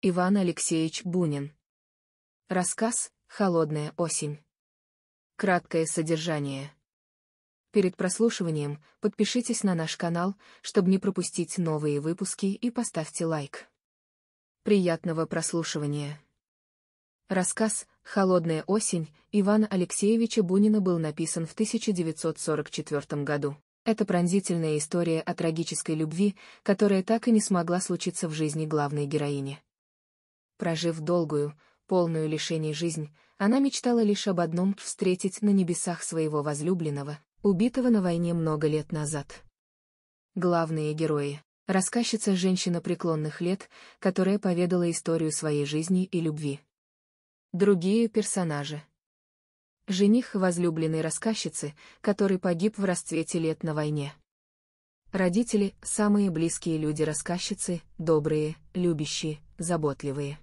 Иван Алексеевич Бунин. Рассказ «Холодная осень». Краткое содержание. Перед прослушиванием подпишитесь на наш канал, чтобы не пропустить новые выпуски и поставьте лайк. Приятного прослушивания. Рассказ «Холодная осень» Ивана Алексеевича Бунина был написан в 1944 году. Это пронзительная история о трагической любви, которая так и не смогла случиться в жизни главной героини. Прожив долгую, полную лишений жизнь, она мечтала лишь об одном — встретить на небесах своего возлюбленного, убитого на войне много лет назад. Главные герои. Рассказчица женщина преклонных лет, которая поведала историю своей жизни и любви. Другие персонажи. Жених возлюбленной рассказчицы, который погиб в расцвете лет на войне. Родители – самые близкие люди рассказчицы, добрые, любящие, заботливые.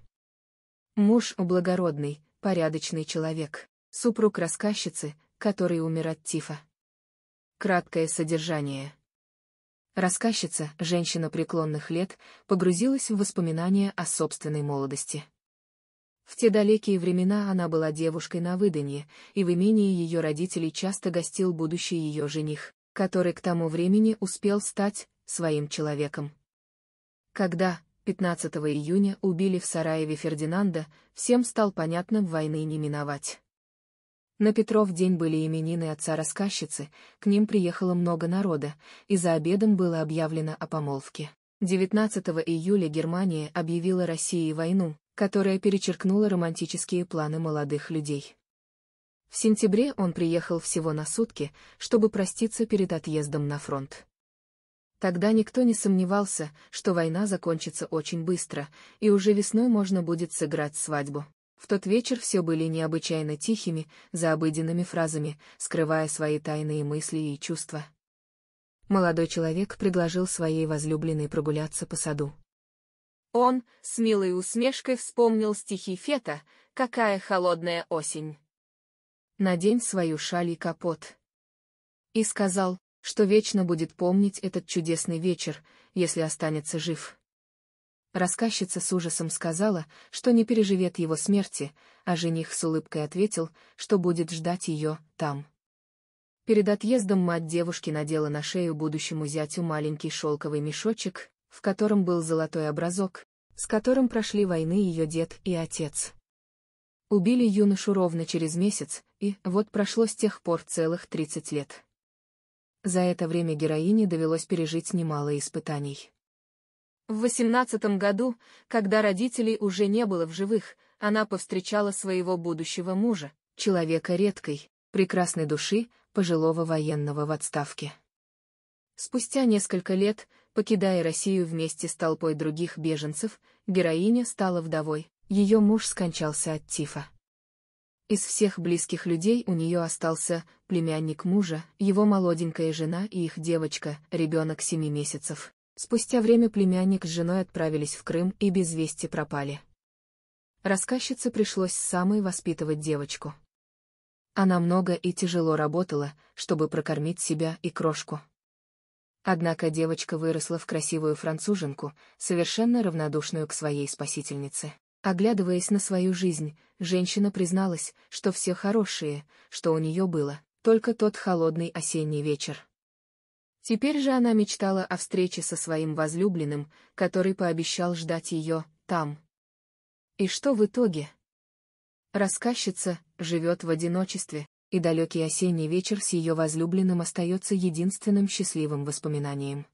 Муж – благородный, порядочный человек. Супруг рассказчицы, который умер от тифа. Краткое содержание. Рассказчица, женщина преклонных лет, погрузилась в воспоминания о собственной молодости. В те далекие времена она была девушкой на выданье, и в имении ее родителей часто гостил будущий ее жених, который к тому времени успел стать своим человеком. Когда, 15 июня убили в Сараеве Фердинанда, всем стал понятным войны не миновать. На Петров день были именины отца-рассказчицы, к ним приехало много народа, и за обедом было объявлено о помолвке. 19 июля Германия объявила России войну, которая перечеркнула романтические планы молодых людей. В сентябре он приехал всего на сутки, чтобы проститься перед отъездом на фронт. Тогда никто не сомневался, что война закончится очень быстро, и уже весной можно будет сыграть свадьбу. В тот вечер все были необычайно тихими, за обыденными фразами, скрывая свои тайные мысли и чувства. Молодой человек предложил своей возлюбленной прогуляться по саду. Он, с милой усмешкой вспомнил стихи Фета «Какая холодная осень!» «Надень свою шаль и капот!» И сказал, что вечно будет помнить этот чудесный вечер, если останется жив. Рассказчица с ужасом сказала, что не переживет его смерти, а жених с улыбкой ответил, что будет ждать ее там. Перед отъездом мать девушки надела на шею будущему зятю маленький шелковый мешочек, в котором был золотой образок, с которым прошли войны ее дед и отец. Убили юношу ровно через месяц, и вот прошло с тех пор целых тридцать лет. За это время героине довелось пережить немало испытаний. В восемнадцатом году, когда родителей уже не было в живых, она повстречала своего будущего мужа, человека редкой, прекрасной души, пожилого военного в отставке. Спустя несколько лет, покидая Россию вместе с толпой других беженцев, героиня стала вдовой, ее муж скончался от тифа. Из всех близких людей у нее остался племянник мужа, его молоденькая жена и их девочка, ребенок семи месяцев. Спустя время племянник с женой отправились в Крым и без вести пропали. Рассказчице пришлось самой воспитывать девочку. Она много и тяжело работала, чтобы прокормить себя и крошку. Однако девочка выросла в красивую француженку, совершенно равнодушную к своей спасительнице. Оглядываясь на свою жизнь, женщина призналась, что все хорошие, что у нее было, только тот холодный осенний вечер. Теперь же она мечтала о встрече со своим возлюбленным, который пообещал ждать ее, там. И что в итоге? Рассказчица живет в одиночестве, и далекий осенний вечер с ее возлюбленным остается единственным счастливым воспоминанием.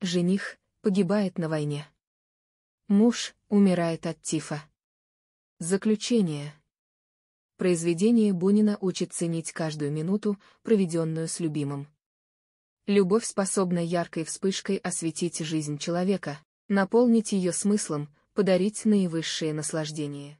Жених погибает на войне. Муж умирает от тифа. Заключение. Произведение Бунина учит ценить каждую минуту, проведенную с любимым. Любовь способна яркой вспышкой осветить жизнь человека, наполнить ее смыслом, подарить наивысшее наслаждение.